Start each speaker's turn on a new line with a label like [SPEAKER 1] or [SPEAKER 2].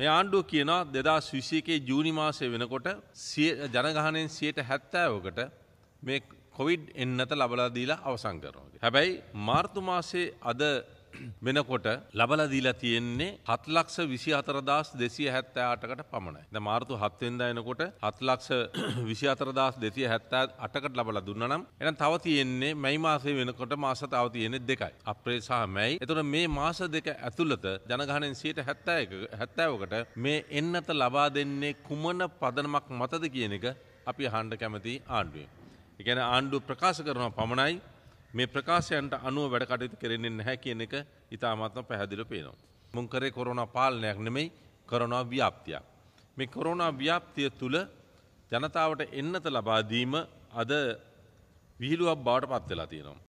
[SPEAKER 1] මේ ආණ්ඩුව කියනවා දෙදා විසියකේ ජූනි මාසය වෙනකොට ජනගහනයෙන් සියයට හැත්තෑවකට මේ කොවිඩ් එන්නත ලබලා දීලා අවසං කරනවා. හැබැයි මාර්තු මාසේ අද වෙනකොට ලබල දීලා තියෙන්නේ හත් ලක්ෂ විසි අතරදස් දෙසිය හැත්තෑටකට පමණයි. ද මාර්තු හත්වෙන්ද එනකොට හත් ලක්ෂ විසි අතරදස් දෙසිය හැත්තෑ අටකට ලබල දුන්නනම් එන තව තියෙන්නේ මැයි මාසේ වෙනකොට මාස තව තියෙන්නේ දෙකයි. අප්‍රේ සහ මැයි. එතකොට මේ මාස දෙක ඇතුළත ජනගහනෙන් සියයට හැත්තෑවකට මේ එන්නත ලබා දෙන්නේ කුමන පදනමක් මතද කියන එක අපි හන්ඩ කැමති ආණ්ඩුවෙන්. එකන ආණ්ඩු ප්‍රකාශ කරනවා පමණයි මේ ප්‍රකාශයන්ට අනුව වැඩ කටයුතු කරෙන්නේ නැහැ කියන එක ඉතාමත්ම පැහැදිලිව පේනවා. මුන් කරේ කොරෝනා පාලනයක් නෙමෙයි කොරෝනා ව්‍යාප්තියක්. මේ කොරෝනා ව්‍යාප්තිය තුල ජනතාවට එන්නත ලබා දීම අද විහිළුවක් බවට පත් වෙලා තියෙනවා.